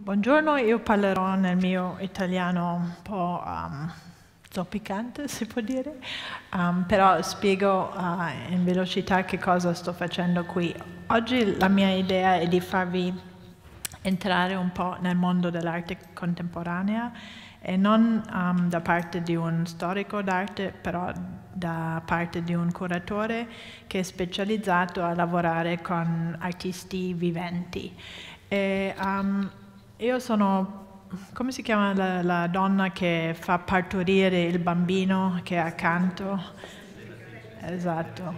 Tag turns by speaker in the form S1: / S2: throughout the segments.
S1: Buongiorno, io parlerò nel mio italiano un po' um, zoppicante, si può dire, um, però spiego uh, in velocità che cosa sto facendo qui. Oggi la mia idea è di farvi entrare un po' nel mondo dell'arte contemporanea e non um, da parte di un storico d'arte, però da parte di un curatore che è specializzato a lavorare con artisti viventi. E, um, io sono, come si chiama la, la donna che fa partorire il bambino che è accanto? Esatto,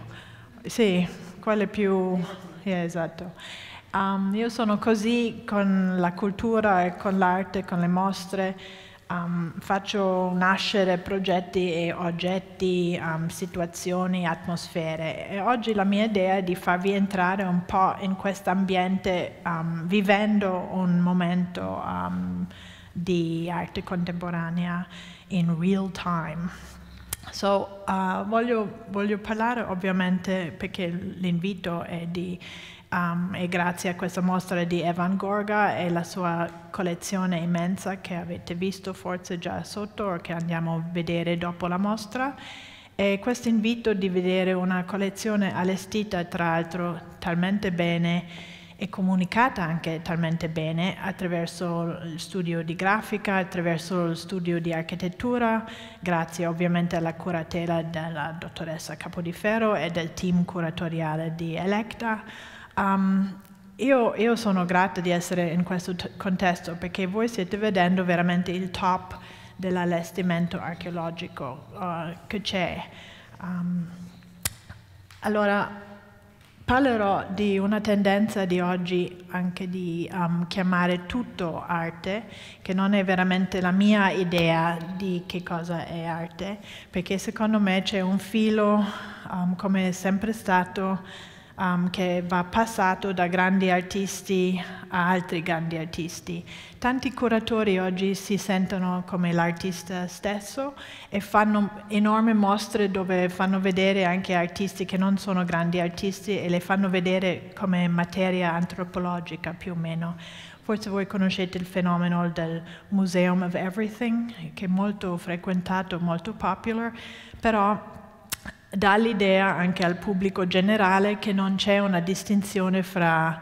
S1: sì, quella più, yeah, esatto. Um, io sono così con la cultura, con l'arte, con le mostre. Um, faccio nascere progetti e oggetti, um, situazioni, atmosfere e oggi la mia idea è di farvi entrare un po' in questo ambiente um, vivendo un momento di arte contemporanea in real time. So, uh, voglio, voglio parlare ovviamente perché l'invito è di Um, e grazie a questa mostra di Evan Gorga e la sua collezione immensa che avete visto forse già sotto o che andiamo a vedere dopo la mostra. E questo invito di vedere una collezione allestita tra l'altro talmente bene e comunicata anche talmente bene attraverso il studio di grafica, attraverso lo studio di architettura, grazie ovviamente alla curatela della dottoressa Capodifero e del team curatoriale di Electa Um, io, io, sono grata di essere in questo contesto perché voi siete vedendo veramente il top dell'allestimento archeologico uh, che c'è. Um, allora, parlerò di una tendenza di oggi anche di um, chiamare tutto arte, che non è veramente la mia idea di che cosa è arte, perché secondo me c'è un filo, um, come è sempre stato, um, che va passato da grandi artisti a altri grandi artisti. Tanti curatori oggi si sentono come l'artista stesso e fanno enorme mostre dove fanno vedere anche artisti che non sono grandi artisti e le fanno vedere come materia antropologica più o meno. Forse voi conoscete il fenomeno del Museum of Everything, che è molto frequentato, molto popular, però dà l'idea anche al pubblico generale che non c'è una distinzione fra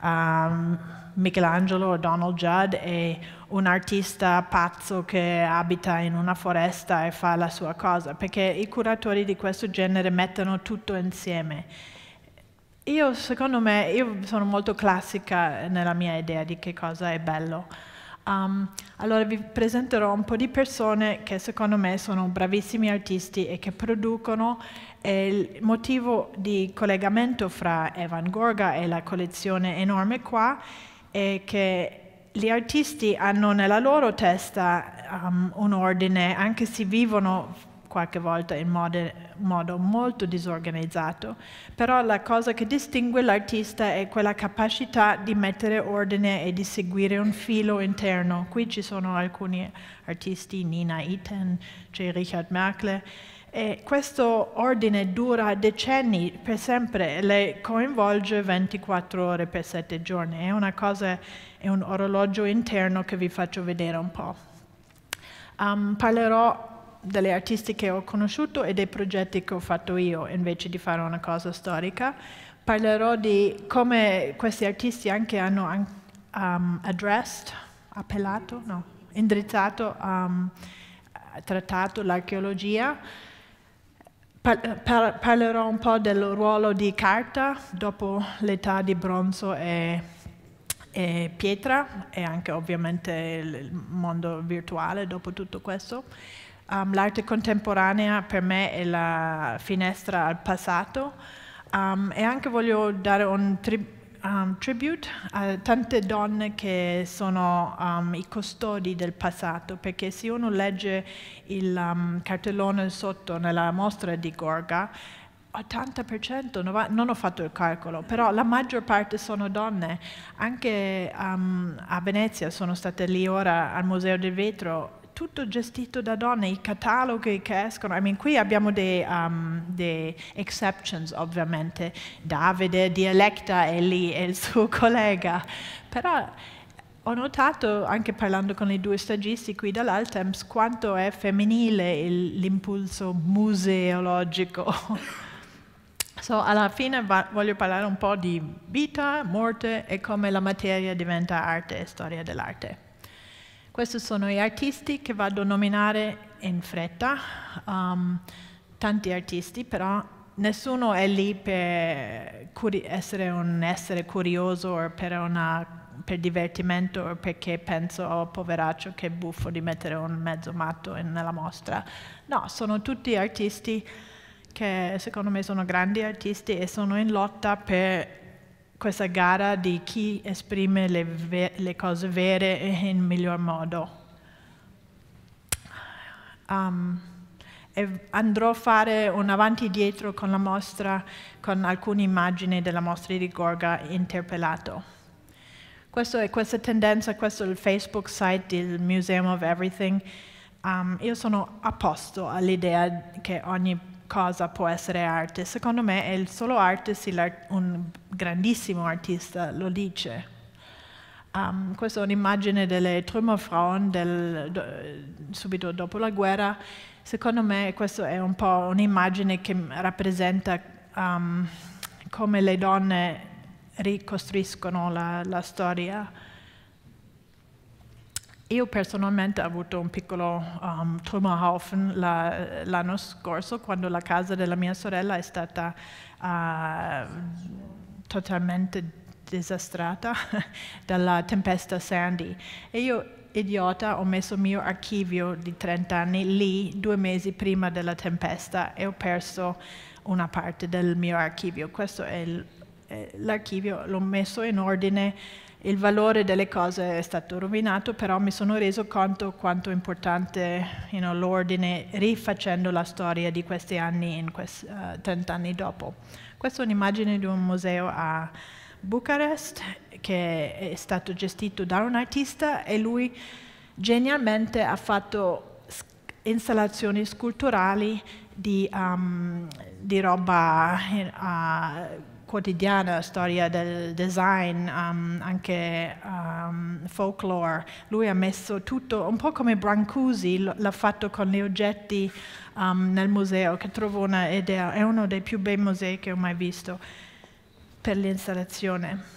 S1: um, Michelangelo o Donald Judd e un artista pazzo che abita in una foresta e fa la sua cosa, perché i curatori di questo genere mettono tutto insieme. Io, secondo me, io sono molto classica nella mia idea di che cosa è bello. Um, allora vi presenterò un po' di persone che secondo me sono bravissimi artisti e che producono e il motivo di collegamento fra Evan Gorga e la collezione enorme qua è che gli artisti hanno nella loro testa um, un ordine, anche se vivono qualche volta in modo, modo, molto disorganizzato, però la cosa che distingue l'artista è quella capacità di mettere ordine e di seguire un filo interno. Qui ci sono alcuni artisti, Nina Iten, c'è Richard Merkle, e questo ordine dura decenni per sempre, e le coinvolge 24 ore per 7 giorni, è una cosa, è un orologio interno che vi faccio vedere un po'. Um, parlerò delle artisti che ho conosciuto e dei progetti che ho fatto io invece di fare una cosa storica. Parlerò di come questi artisti anche hanno um, addressed, appellato, no, indirizzato, um, trattato l'archeologia. Par par parlerò un po' del ruolo di carta dopo l'età di bronzo e e pietra e anche ovviamente il mondo virtuale dopo tutto questo. Um, l'arte contemporanea per me è la finestra al passato um, e anche voglio dare un tri um, tribute a tante donne che sono um, i custodi del passato, perché se uno legge il um, cartellone sotto nella mostra di Gorga, 80%, non ho fatto il calcolo, però la maggior parte sono donne. Anche um, a Venezia sono state lì ora al Museo del Vetro, tutto gestito da donne, i cataloghi che escono, I mean, qui abbiamo dei, um, exceptions ovviamente, Davide di Electa è lì, è il suo collega, però ho notato, anche parlando con i due stagisti qui dall'Altems, quanto è femminile l'impulso museologico. so, alla fine voglio parlare un po' di vita, morte e come la materia diventa arte e storia dell'arte. Questi sono gli artisti che vado a nominare in fretta, um, tanti artisti però nessuno è lì per essere un essere curioso o per, una, per divertimento o perché penso, oh poveraccio, che buffo di mettere un mezzo matto nella mostra. No, sono tutti artisti che secondo me sono grandi artisti e sono in lotta per questa gara di chi esprime le, le cose vere in miglior modo. Um, andrò a fare un avanti e dietro con la mostra, con alcune immagini della mostra di Gorga interpellato. Questa è questa tendenza, questo è il Facebook site del Museum of Everything. Um, io sono a posto all'idea che ogni cosa può essere arte. Secondo me è solo arte se un grandissimo artista lo dice. Um, questa è un'immagine delle Trümmerfrauen del, do, subito dopo la guerra. Secondo me questa è un po' un'immagine che rappresenta um, come le donne ricostruiscono la, la storia io personalmente ho avuto un piccolo um, trumahaufen l'anno scorso quando la casa della mia sorella è stata uh, totalmente disastrata dalla tempesta Sandy. E io, idiota, ho messo il mio archivio di 30 anni lì due mesi prima della tempesta e ho perso una parte del mio archivio. Questo è eh, l'archivio, l'ho messo in ordine il valore delle cose è stato rovinato, però mi sono reso conto quanto è importante you know, l'ordine rifacendo la storia di questi anni, quest, uh, eh, 30 anni dopo. Questa è un'immagine di un museo a Bucarest che è stato gestito da un artista e lui genialmente ha fatto installazioni sculturali di, um, di roba... Uh, quotidiana, storia del design, um, anche um, folklore. Lui ha messo tutto, un po' come Brancusi l'ha fatto con gli oggetti um, nel museo, che trovo una idea, è uno dei più bei musei che ho mai visto per l'installazione.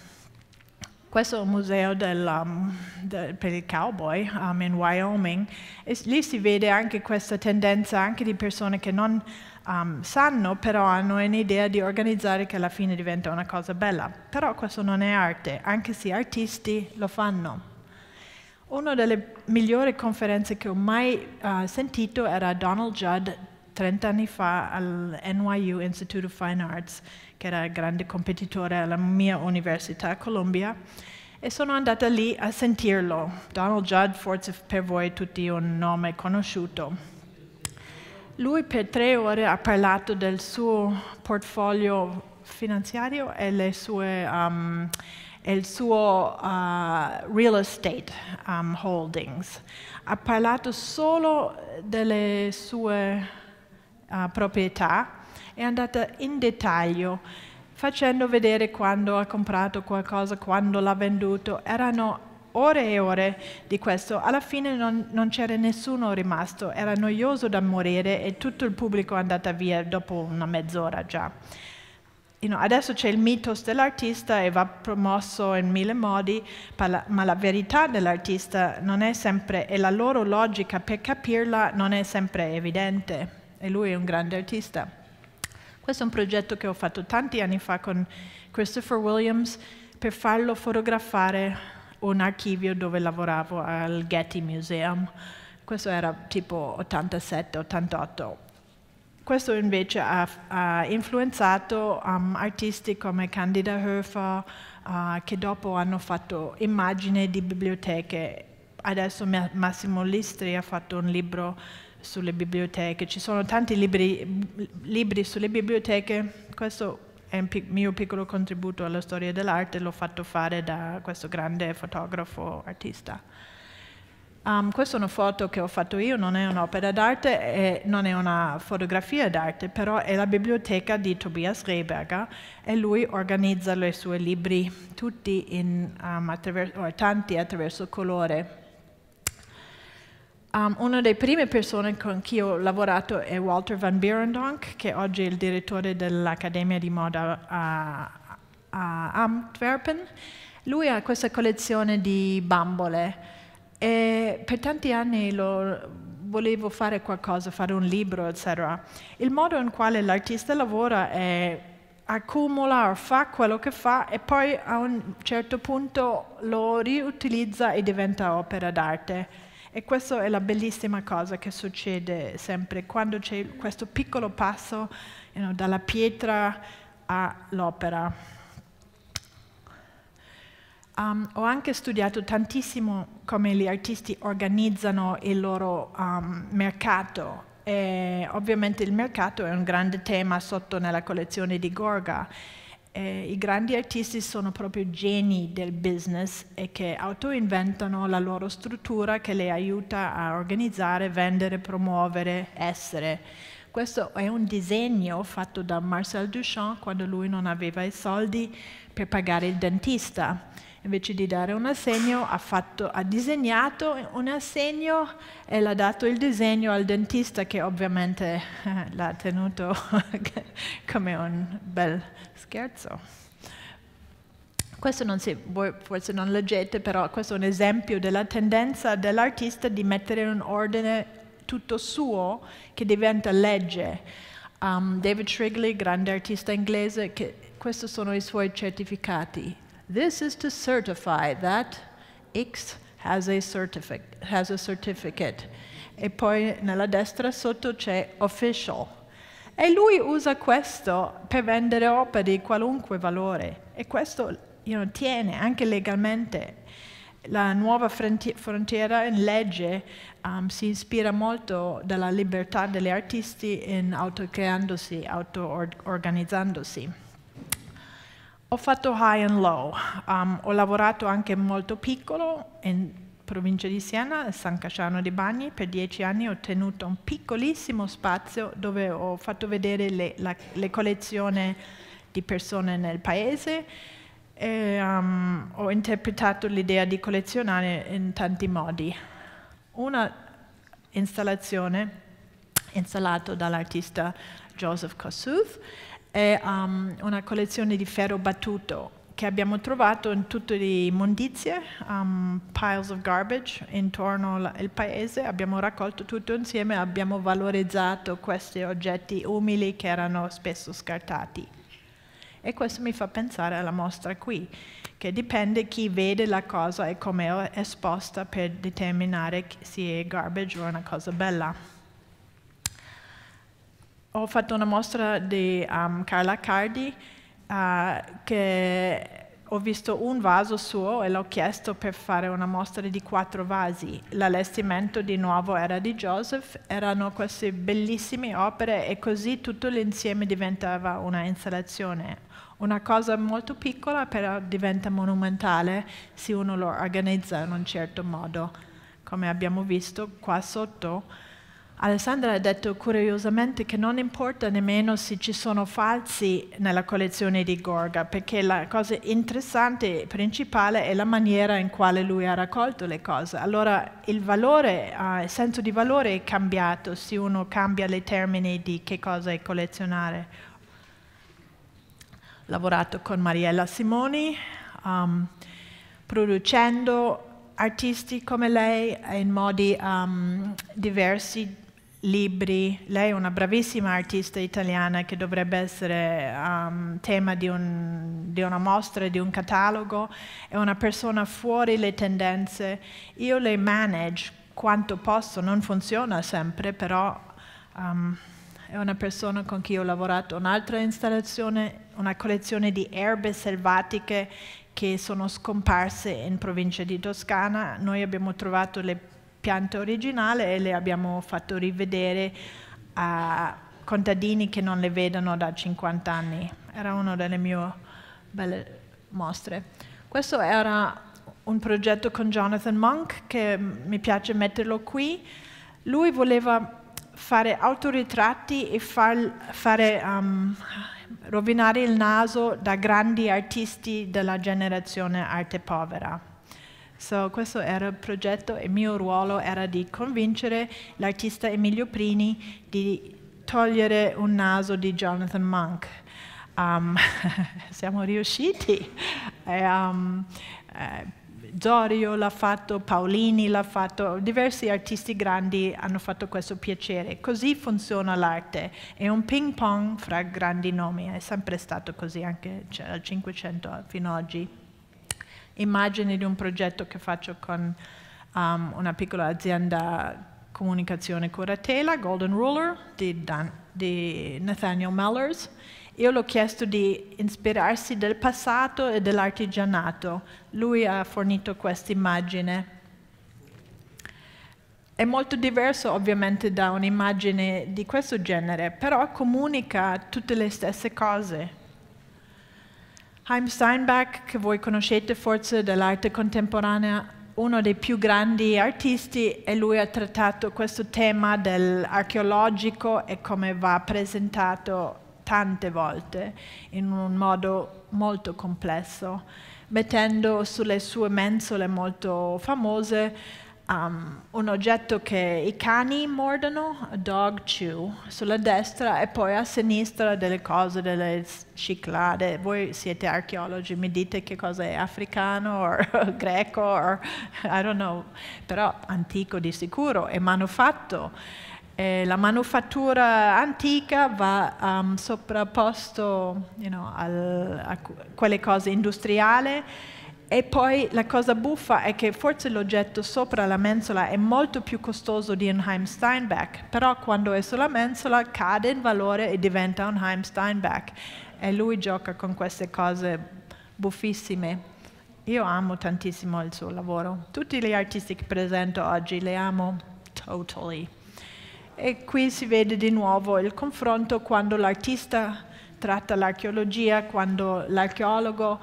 S1: Questo è un museo del, um, del, per il cowboy um, in Wyoming e lì si vede anche questa tendenza anche di persone che non um, sanno però, hanno un'idea di organizzare che alla fine diventa una cosa bella. Però questo non è arte, anche se artisti lo fanno. Una delle migliori conferenze che ho mai uh, sentito era Donald Judd 30 anni fa al NYU Institute of Fine Arts, che era grande competitore alla mia università a Columbia, e sono andata lì a sentirlo. Donald Judd, forse per voi tutti un nome conosciuto. Lui per tre ore ha parlato del suo portfolio finanziario e, le sue, um, e il suo uh, real estate um, holdings. Ha parlato solo delle sue uh, proprietà, è andata in dettaglio facendo vedere quando ha comprato qualcosa, quando l'ha venduto. Erano ore e ore di questo. Alla fine non, non c'era nessuno rimasto, era noioso da morire e tutto il pubblico è andato via dopo una mezz'ora già. You know, adesso c'è il mitos dell'artista e va promosso in mille modi, ma la verità dell'artista non è sempre, e la loro logica per capirla non è sempre evidente. E lui è un grande artista. Questo è un progetto che ho fatto tanti anni fa con Christopher Williams per farlo fotografare un archivio dove lavoravo al Getty Museum. Questo era tipo 87-88. Questo invece ha, ha influenzato um, artisti come Candida Höfer, uh, che dopo hanno fatto immagini di biblioteche. Adesso Massimo Listri ha fatto un libro sulle biblioteche. Ci sono tanti libri, libri sulle biblioteche. Questo è un pic mio piccolo contributo alla storia dell'arte, l'ho fatto fare da questo grande fotografo artista. Um, ehm, questa è una foto che ho fatto io, non è un'opera d'arte e non è una fotografia d'arte, però è la biblioteca di Tobias Rehberger e lui organizza i suoi libri tutti in, um, ehm, attraverso, tanti attraverso colore. Um, una delle prime persone con cui ho lavorato è Walter Van Beerendonk, che oggi è il direttore dell'Accademia di Moda a, a Antwerpen. Lui ha questa collezione di bambole e per tanti anni volevo fare qualcosa, fare un libro, eccetera. Il modo in cui l'artista lavora è accumula o fa quello che fa e poi a un certo punto lo riutilizza e diventa opera d'arte. E questa è la bellissima cosa che succede sempre quando c'è questo piccolo passo you know, dalla pietra all'opera. Um, ho anche studiato tantissimo come gli artisti organizzano il loro um, mercato e ovviamente il mercato è un grande tema sotto nella collezione di Gorga eh, i grandi artisti sono proprio geni del business e che autoinventano la loro struttura che le aiuta a organizzare, vendere, promuovere, essere. Questo è un disegno fatto da Marcel Duchamp quando lui non aveva i soldi per pagare il dentista invece di dare un assegno ha, fatto, ha disegnato un assegno e l'ha dato il disegno al dentista che ovviamente eh, l'ha tenuto come un bel scherzo. Questo non si, voi forse non leggete, però questo è un esempio della tendenza dell'artista di mettere un ordine tutto suo che diventa legge. Um, David Shrigley, grande artista inglese, che, questi sono i suoi certificati. This is to certify that X has a, certific has a certificate. E poi nella destra sotto c'è official. E lui usa questo per vendere opere di qualunque valore. E questo you know, tiene anche legalmente. La nuova frontiera in legge um, si ispira molto dalla libertà degli artisti in autocreandosi, auto-organizzandosi. Ho fatto high and low, um, ho lavorato anche molto piccolo in provincia di Siena, San Casciano di Bagni, per dieci anni ho tenuto un piccolissimo spazio dove ho fatto vedere le, la, le collezioni di persone nel paese e um, ho interpretato l'idea di collezionare in tanti modi. Una installazione installata dall'artista Joseph Kossuth è um, una collezione di ferro battuto che abbiamo trovato in tutte le immondizie, um, piles of garbage intorno al paese, abbiamo raccolto tutto insieme, e abbiamo valorizzato questi oggetti umili che erano spesso scartati. E questo mi fa pensare alla mostra qui, che dipende chi vede la cosa e come è esposta per determinare se è garbage o una cosa bella ho fatto una mostra di um, Carla Cardi uh, che ho visto un vaso suo e l'ho chiesto per fare una mostra di quattro vasi. L'allestimento di nuovo era di Joseph, erano queste bellissime opere e così tutto l'insieme diventava una installazione. Una cosa molto piccola però diventa monumentale se uno lo organizza in un certo modo, come abbiamo visto qua sotto. Alessandra ha detto curiosamente che non importa nemmeno se ci sono falsi nella collezione di Gorga, perché la cosa interessante e principale è la maniera in quale lui ha raccolto le cose. Allora il valore, eh, il senso di valore è cambiato se uno cambia le termini di che cosa è collezionare. Ho lavorato con Mariella Simoni, um, producendo artisti come lei in modi um, diversi libri. Lei è una bravissima artista italiana che dovrebbe essere um, tema di, un, di, una mostra, di un catalogo. È una persona fuori le tendenze. Io le manage quanto posso, non funziona sempre, però um, è una persona con cui ho lavorato un'altra installazione, una collezione di erbe selvatiche che sono scomparse in provincia di Toscana. Noi abbiamo trovato le pianta originale e le abbiamo fatto rivedere a contadini che non le vedono da 50 anni. Era una delle mie belle mostre. Questo era un progetto con Jonathan Monk che mi piace metterlo qui. Lui voleva fare autoritratti e far, fare, um, rovinare il naso da grandi artisti della generazione arte povera. So, questo era il progetto e il mio ruolo era di convincere l'artista Emilio Prini di togliere un naso di Jonathan Monk. Um, siamo riusciti. E, um, eh, Zorio l'ha fatto, Paolini l'ha fatto, diversi artisti grandi hanno fatto questo piacere. Così funziona l'arte, è un ping pong fra grandi nomi, è sempre stato così anche dal cioè, 500 fino ad oggi immagine di un progetto che faccio con um, una piccola azienda comunicazione curatela, Golden Ruler, di, Dan, di Nathaniel Mellors. Io l'ho chiesto di ispirarsi del passato e dell'artigianato. Lui ha fornito questa immagine. È molto diverso ovviamente da un'immagine di questo genere, però comunica tutte le stesse cose. Heim Steinbeck, che voi conoscete forse dell'arte contemporanea, uno dei più grandi artisti, e lui ha trattato questo tema dell'archeologico e come va presentato tante volte in un modo molto complesso, mettendo sulle sue mensole molto famose um, un oggetto che i cani mordono, a dog chew, sulla destra e poi a sinistra delle cose, delle ciclade. Voi siete archeologi, mi dite che cosa è africano o greco o I don't know, però antico di sicuro, è manufatto. E la manufattura antica va um, sovrapposto you know, al, a quelle cose industriali e poi la cosa buffa è che forse l'oggetto sopra la mensola è molto più costoso di un Heim Steinbeck, però quando è sulla mensola cade in valore e diventa un Heim Steinbeck. E lui gioca con queste cose buffissime. Io amo tantissimo il suo lavoro. Tutti gli artisti che presento oggi li amo totally. E qui si vede di nuovo il confronto quando l'artista tratta l'archeologia, quando l'archeologo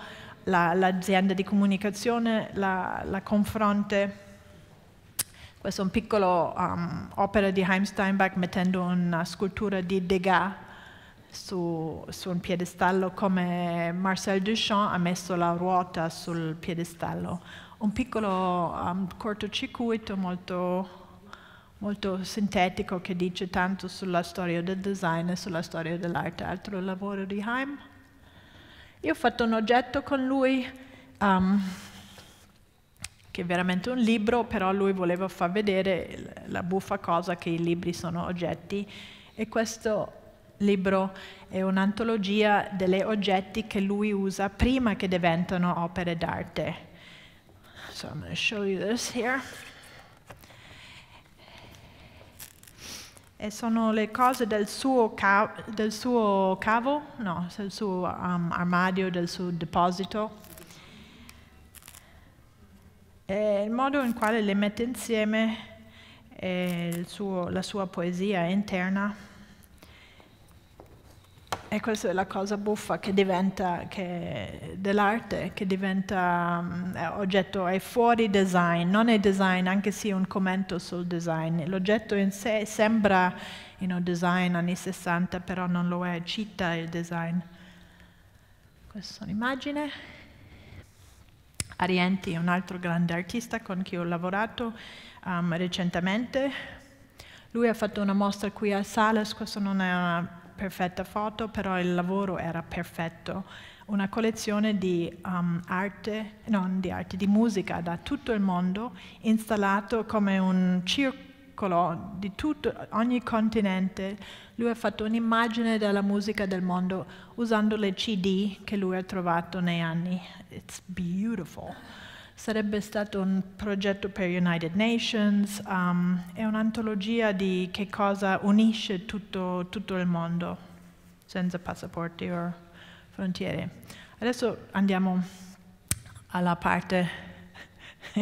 S1: l'azienda di comunicazione la, la confronte questa è una piccola um, opera di Heim Steinbach mettendo una scultura di Degas su, su, un piedestallo come Marcel Duchamp ha messo la ruota sul piedestallo. Un piccolo um, cortocircuito molto, molto, sintetico che dice tanto sulla storia del design e sulla storia dell'arte. Altro lavoro di Heim? Io ho fatto un oggetto con lui, um, che è veramente un libro, però lui voleva far vedere la buffa cosa che i libri sono oggetti. E questo libro è un'antologia degli oggetti che lui usa prima che diventano opere d'arte. So I'm going to show you this here. e sono le cose del suo, del suo cavo, no, del suo um, armadio, del suo deposito. E il modo in quale le mette insieme suo, la sua poesia interna. E questa è la cosa buffa che diventa che dell'arte, che diventa um, oggetto, è fuori design, non è design, anche se è un commento sul design. L'oggetto in sé sembra you know, design anni 60, però non lo è, cita il design. Questa è un'immagine. Arienti è un altro grande artista con cui ho lavorato um, recentemente. Lui ha fatto una mostra qui a Sales, questo non è una perfetta foto, però il lavoro era perfetto. Una collezione di um, arte, non di arte, di musica da tutto il mondo, installato come un circolo di tutto, ogni continente. Lui ha fatto un'immagine della musica del mondo usando le CD che lui ha trovato nei anni. It's beautiful. Sarebbe stato un progetto per United Nations, um, è un'antologia di che cosa unisce tutto, tutto il mondo, senza passaporti o frontiere. Adesso andiamo alla parte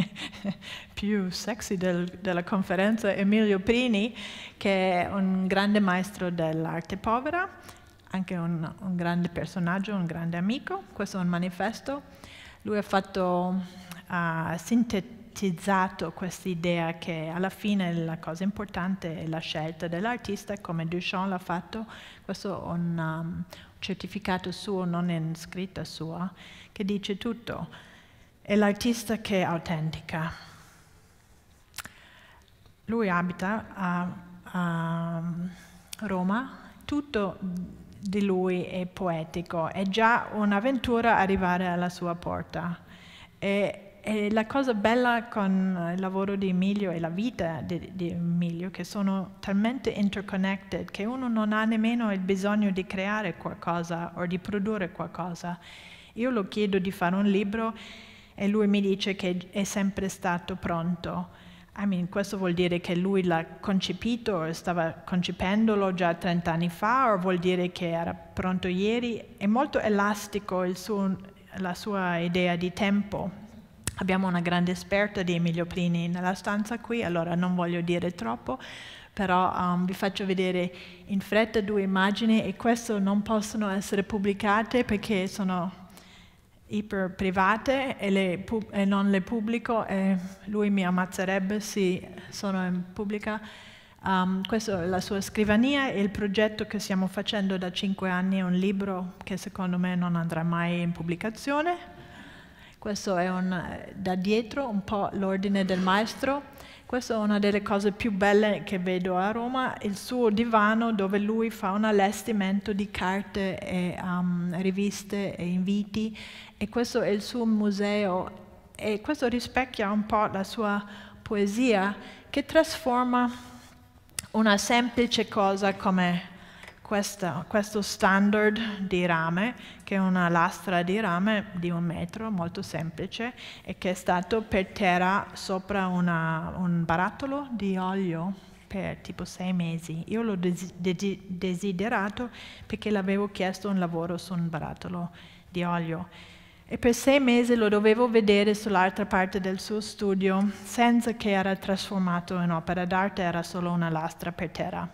S1: più sexy del, della conferenza, Emilio Prini, che è un grande maestro dell'arte povera, anche un, un, grande personaggio, un grande amico. Questo è un manifesto. Lui ha fatto ha sintetizzato questa idea che alla fine la cosa importante è la scelta dell'artista, come Duchamp l'ha fatto, questo è un um, certificato suo, non in scritta sua, che dice tutto, è l'artista che è autentica. Lui abita a, a Roma, tutto di lui è poetico, è già un'avventura arrivare alla sua porta. E e la cosa bella con eh, il lavoro di Emilio e la vita di, di, Emilio che sono talmente interconnected che uno non ha nemmeno il bisogno di creare qualcosa o di produrre qualcosa. Io lo chiedo di fare un libro e lui mi dice che è sempre stato pronto. I mean, questo vuol dire che lui l'ha concepito o stava concependolo già 30 anni fa o vuol dire che era pronto ieri. È molto elastico suo, la sua idea di tempo Abbiamo una grande esperta di Emilio Plini nella stanza qui, allora non voglio dire troppo, però um, vi faccio vedere in fretta due immagini e queste non possono essere pubblicate perché sono iper private e, le, e non le pubblico e lui mi ammazzerebbe se sono in pubblica. Um, questa è la sua scrivania e il progetto che stiamo facendo da cinque anni è un libro che secondo me non andrà mai in pubblicazione, questo è un, eh, da dietro un po' l'ordine del maestro. Questa è una delle cose più belle che vedo a Roma, il suo divano dove lui fa un allestimento di carte e um, riviste e inviti e questo è il suo museo e questo rispecchia un po' la sua poesia che trasforma una semplice cosa come questa, questo standard di rame, che è una lastra di rame di un metro, molto semplice, e che è stato per terra sopra una, un barattolo di olio per tipo sei mesi. Io l'ho desiderato perché l'avevo chiesto un lavoro su un barattolo di olio. E per sei mesi lo dovevo vedere sull'altra parte del suo studio, senza che era trasformato in opera d'arte, era solo una lastra per terra.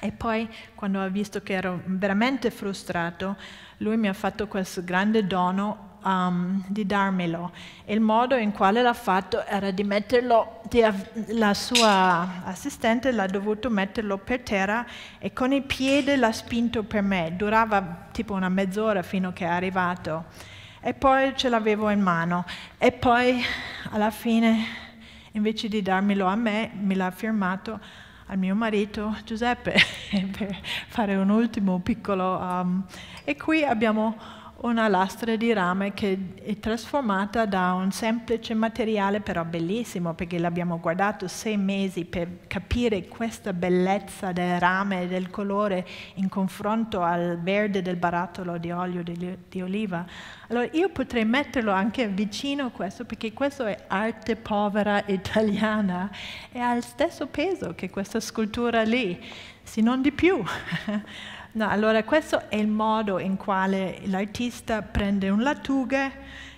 S1: E poi, quando ha visto che ero veramente frustrato, lui mi ha fatto questo grande dono um, di darmelo. E il modo in quale l'ha fatto era di metterlo, di la sua assistente l'ha dovuto metterlo per terra e con i piedi l'ha spinto per me. Durava tipo una mezz'ora fino a che è arrivato. E poi ce l'avevo in mano. E poi, alla fine, invece di darmelo a me, me l'ha firmato al mio marito Giuseppe per fare un ultimo piccolo... Um, e qui abbiamo una lastra di rame che è trasformata da un semplice materiale, però bellissimo, perché l'abbiamo guardato sei mesi per capire questa bellezza del rame e del colore in confronto al verde del barattolo di olio di, di oliva. Allora io potrei metterlo anche vicino a questo, perché questo è arte povera italiana e ha lo stesso peso che questa scultura lì, se non di più. No, allora questo è il modo in quale l'artista prende un lattuga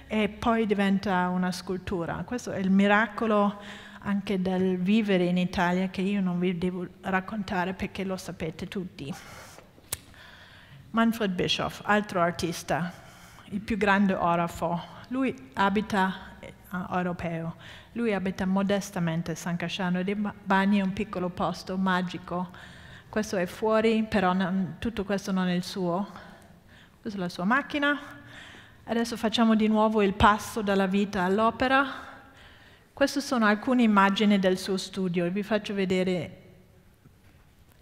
S1: e poi diventa una scultura. Questo è il miracolo anche del vivere in Italia che io non vi devo raccontare perché lo sapete tutti. Manfred Bischoff, altro artista, il più grande orafo. Lui abita eh, ah, europeo. Lui abita modestamente a San Casciano dei Bagni, un piccolo posto magico questo è fuori, però non, tutto questo non è il suo. Questa è la sua macchina. Adesso facciamo di nuovo il passo dalla vita all'opera. Queste sono alcune immagini del suo studio e vi faccio vedere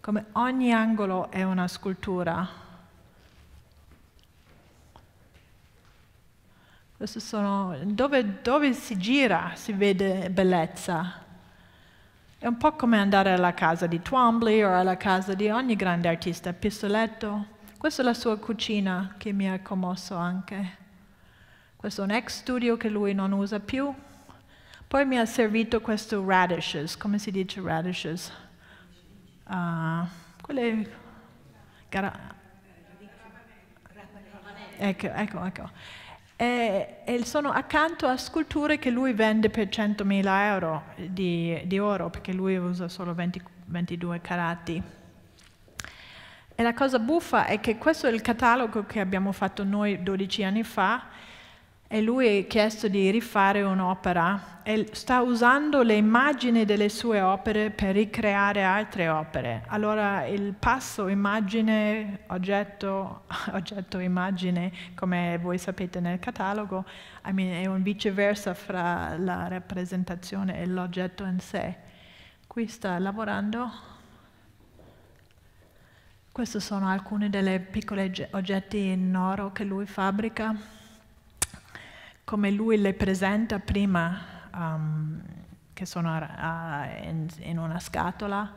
S1: come ogni angolo è una scultura. Sono, dove, dove si gira si vede bellezza. È un po' come andare alla casa di Twombly o alla casa di ogni grande artista, Pistoletto. Questa è la sua cucina che mi ha commosso anche. Questo è un ex studio che lui non usa più. Poi mi ha servito questo radishes, come si dice radishes? Uh, quelle... Gara... Ecco, ecco, ecco e, e, sono accanto a sculture che lui vende per 100.000 euro di, di, oro, perché lui usa solo 20, 22 carati. E la cosa buffa è che questo è il catalogo che abbiamo fatto noi 12 anni fa, e lui è chiesto di rifare un'opera e sta usando le immagini delle sue opere per ricreare altre opere. Allora il passo immagine, oggetto, oggetto immagine, come voi sapete nel catalogo, I mean, è un viceversa fra la rappresentazione e l'oggetto in sé. Qui sta lavorando. Queste sono alcune delle piccole oggetti in oro che lui fabbrica come lui le presenta prima, um, che sono uh, in, in, una scatola,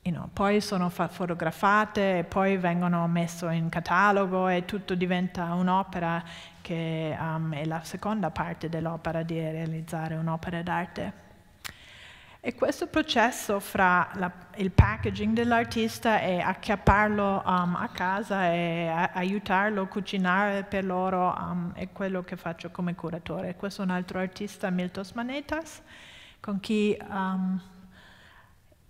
S1: you know, poi sono fotografate, poi vengono messe in catalogo e tutto diventa un'opera che um, è la seconda parte dell'opera di realizzare un'opera d'arte. E questo processo fra la, il packaging dell'artista e acchiapparlo um, a casa e a, aiutarlo a cucinare per loro um, è quello che faccio come curatore. Questo è un altro artista, Miltos Manetas, con chi um,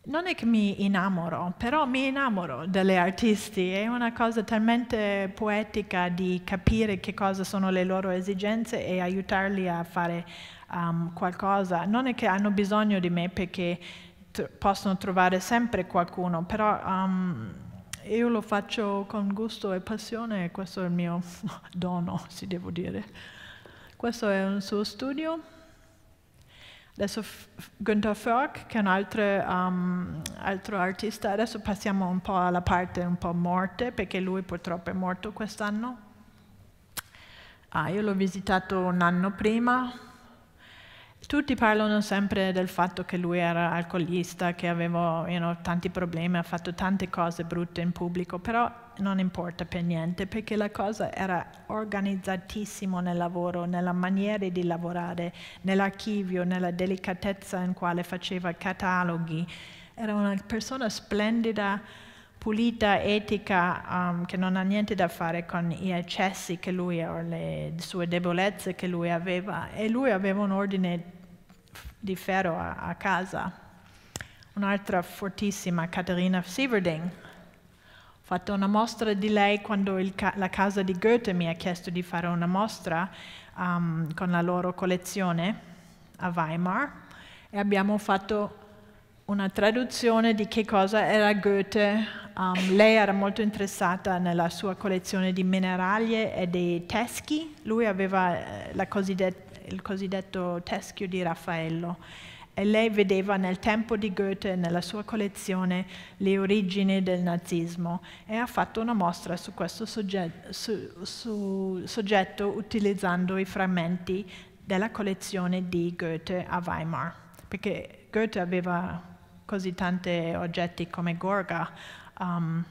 S1: non è che mi innamoro, però mi innamoro delle artisti. È una cosa talmente poetica di capire che cosa sono le loro esigenze e aiutarli a fare um, qualcosa, non è che hanno bisogno di me perché possono trovare sempre qualcuno, però um, io lo faccio con gusto e passione e questo è il mio dono, si devo dire. Questo è un suo studio. Adesso Günther Förk, che è un altro, um, altro, artista, adesso passiamo un po' alla parte un po' morte, perché lui purtroppo è morto quest'anno. Ah, io l'ho visitato un anno prima, tutti parlano sempre del fatto che lui era alcolista, che aveva you know, tanti problemi, ha fatto tante cose brutte in pubblico, però non importa per niente perché la cosa era organizzatissima nel lavoro, nella maniera di lavorare, nell'archivio, nella delicatezza in quale faceva cataloghi. Era una persona splendida, pulita, etica, um, che non ha niente da fare con gli eccessi che lui o le sue debolezze che lui aveva. E lui aveva un ordine di ferro a, a casa. Un'altra fortissima, Caterina Sieverding. Ho fatto una mostra di lei quando il, la casa di Goethe mi ha chiesto di fare una mostra um, con la loro collezione a Weimar e abbiamo fatto una traduzione di che cosa era Goethe. Um, lei era molto interessata nella sua collezione di minerali e dei teschi. Lui aveva eh, la cosiddetta il cosiddetto teschio di Raffaello. E lei vedeva nel tempo di Goethe nella sua collezione le origini del nazismo e ha fatto una mostra su questo soggetto, su, su soggetto utilizzando i frammenti della collezione di Goethe a Weimar, perché Goethe aveva così tanti oggetti come Gorga, um,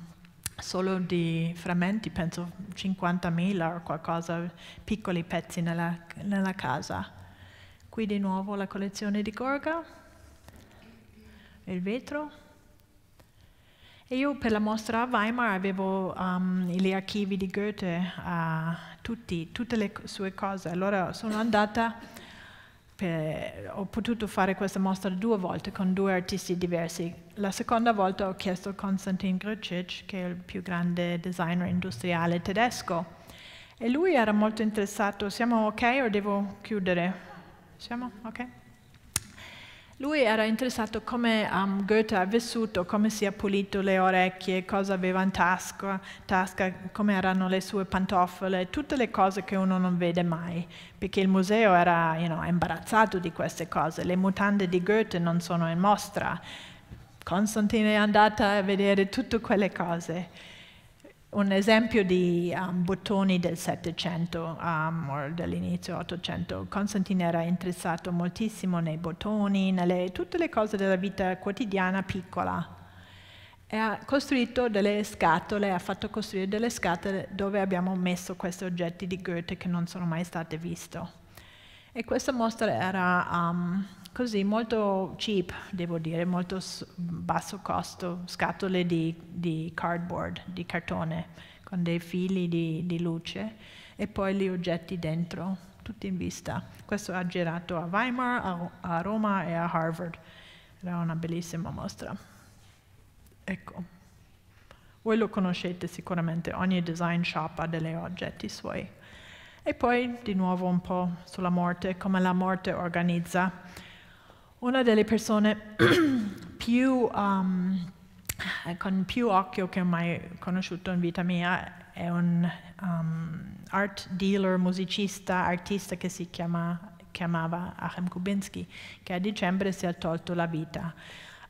S1: solo di frammenti, penso 50.000 o qualcosa, piccoli pezzi nella, nella casa. Qui di nuovo la collezione di Gorga, il vetro. E io per la mostra a Weimar avevo um, gli archivi di Goethe, uh, tutti, tutte le sue cose. Allora sono andata per, ho potuto fare questa mostra due volte con due artisti diversi. La seconda volta ho chiesto a Konstantin Grucic, che è il più grande designer industriale tedesco, e lui era molto interessato. Siamo ok o devo chiudere? Siamo ok? Lui era interessato come um, Goethe ha vissuto, come si è pulito le orecchie, cosa aveva in tasca, tasca, come erano le sue pantofole, tutte le cose che uno non vede mai, perché il museo era you know, imbarazzato di queste cose. Le mutande di Goethe non sono in mostra. Constantine è andata a vedere tutte quelle cose un esempio di um, bottoni del Settecento um, o dell'inizio Ottocento. Constantine era interessato moltissimo nei bottoni, nelle tutte le cose della vita quotidiana piccola. E ha costruito delle scatole, ha fatto costruire delle scatole dove abbiamo messo questi oggetti di Goethe che non sono mai stati visti. E questa mostra era um, così molto cheap, devo dire, molto basso costo, scatole di, di cardboard, di cartone, con dei fili di, di luce e poi gli oggetti dentro, tutti in vista. Questo ha girato a Weimar, a, a Roma e a Harvard. Era una bellissima mostra. Ecco. Voi lo conoscete sicuramente, ogni design shop ha degli oggetti suoi. E poi di nuovo un po' sulla morte, come la morte organizza. Una delle persone più, um, con più occhio che ho mai conosciuto in vita mia è un um, art dealer, musicista, artista che si chiama, chiamava Achim Kubinski, che a dicembre si è tolto la vita.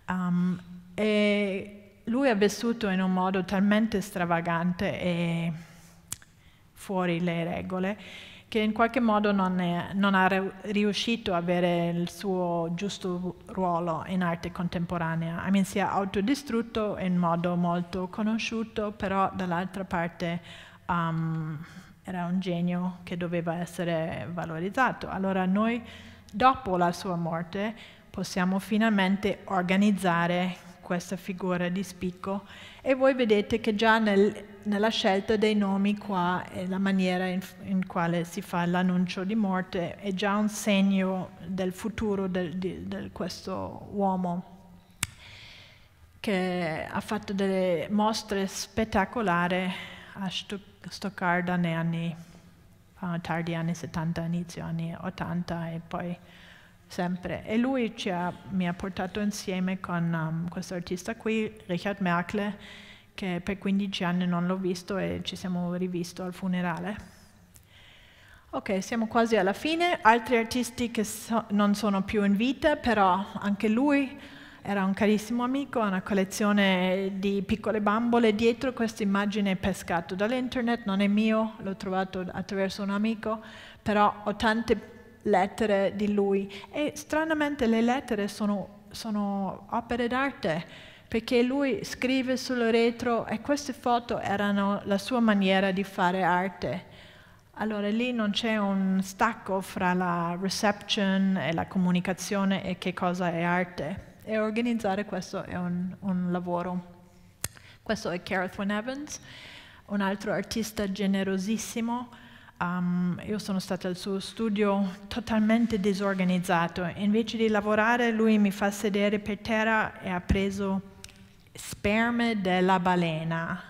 S1: Um, e lui ha vissuto in un modo talmente stravagante e fuori le regole, che in qualche modo non, è, non ha riuscito ad avere il suo giusto ruolo in arte contemporanea. I mean, si è autodistrutto in modo molto conosciuto, però dall'altra parte um, era un genio che doveva essere valorizzato. Allora noi, dopo la sua morte, possiamo finalmente organizzare questa figura di spicco e voi vedete che già nel nella scelta dei nomi qua e la maniera in, in quale si fa l'annuncio di morte è già un segno del futuro di questo uomo che ha fatto delle mostre spettacolari a Stoccarda negli anni uh, tardi anni 70, inizio anni 80 e poi sempre. E lui ha, mi ha portato insieme con um, questo artista qui, Richard Merkle, che per 15 anni non l'ho visto e ci siamo rivisto al funerale. Ok, siamo quasi alla fine. Altri artisti che so non sono più in vita, però anche lui era un carissimo amico, ha una collezione di piccole bambole dietro questa immagine è pescata dall'internet, non è mio, l'ho trovato attraverso un amico, però ho tante lettere di lui e stranamente le lettere sono, sono opere d'arte perché lui scrive sul retro e queste foto erano la sua maniera di fare arte. Allora lì non c'è un stacco fra la reception e la comunicazione e che cosa è arte. E organizzare questo è un, un lavoro. Questo è Kareth Wynne Evans, un altro artista generosissimo. Um, io sono stata al suo studio totalmente disorganizzato. Invece di lavorare, lui mi fa sedere per terra e ha preso sperme della balena.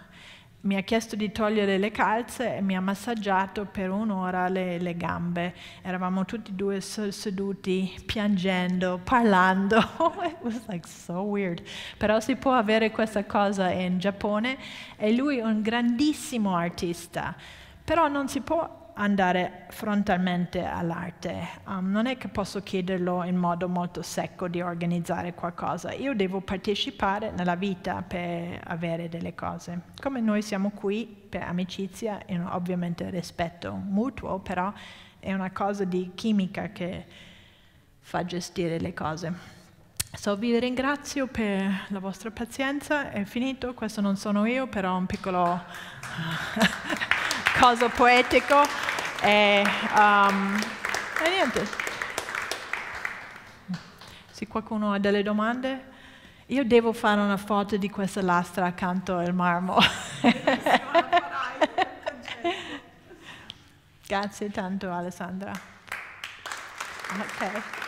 S1: Mi ha chiesto di togliere le calze e mi ha massaggiato per un'ora le, le gambe. Eravamo tutti e due seduti, piangendo, parlando. It was like so weird. Però si può avere questa cosa in Giappone e lui è un grandissimo artista. Però non si può andare frontalmente all'arte. Um, non è che posso chiederlo in modo molto secco di organizzare qualcosa, io devo partecipare nella vita per avere delle cose. Come noi siamo qui per amicizia e ovviamente rispetto mutuo, però è una cosa di chimica che fa gestire le cose. So, vi ringrazio per la vostra pazienza, è finito, questo non sono io, però un piccolo... coso poetico. E, um, e niente. Se qualcuno ha delle domande, io devo fare una foto di questa lastra accanto al marmo. Grazie tanto Alessandra. Okay.